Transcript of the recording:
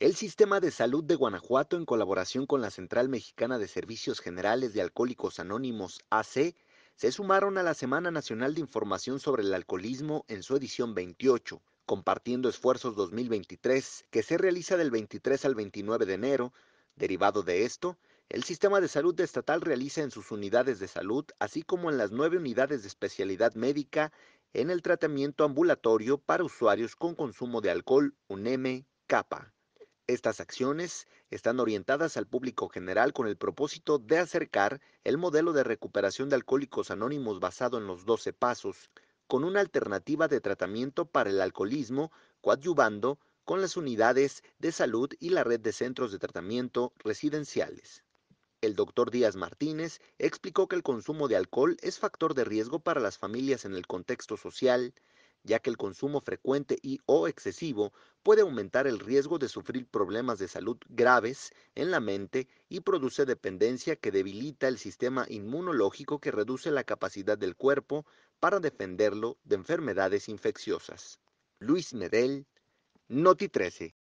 El Sistema de Salud de Guanajuato, en colaboración con la Central Mexicana de Servicios Generales de Alcohólicos Anónimos, AC, se sumaron a la Semana Nacional de Información sobre el Alcoholismo en su edición 28, compartiendo esfuerzos 2023, que se realiza del 23 al 29 de enero. Derivado de esto, el Sistema de Salud Estatal realiza en sus unidades de salud, así como en las nueve unidades de especialidad médica, en el tratamiento ambulatorio para usuarios con consumo de alcohol, UNEME, CAPA. Estas acciones están orientadas al público general con el propósito de acercar el modelo de recuperación de alcohólicos anónimos basado en los 12 pasos, con una alternativa de tratamiento para el alcoholismo, coadyuvando con las unidades de salud y la red de centros de tratamiento residenciales. El doctor Díaz Martínez explicó que el consumo de alcohol es factor de riesgo para las familias en el contexto social ya que el consumo frecuente y o excesivo puede aumentar el riesgo de sufrir problemas de salud graves en la mente y produce dependencia que debilita el sistema inmunológico que reduce la capacidad del cuerpo para defenderlo de enfermedades infecciosas. Luis Medel, Noti 13.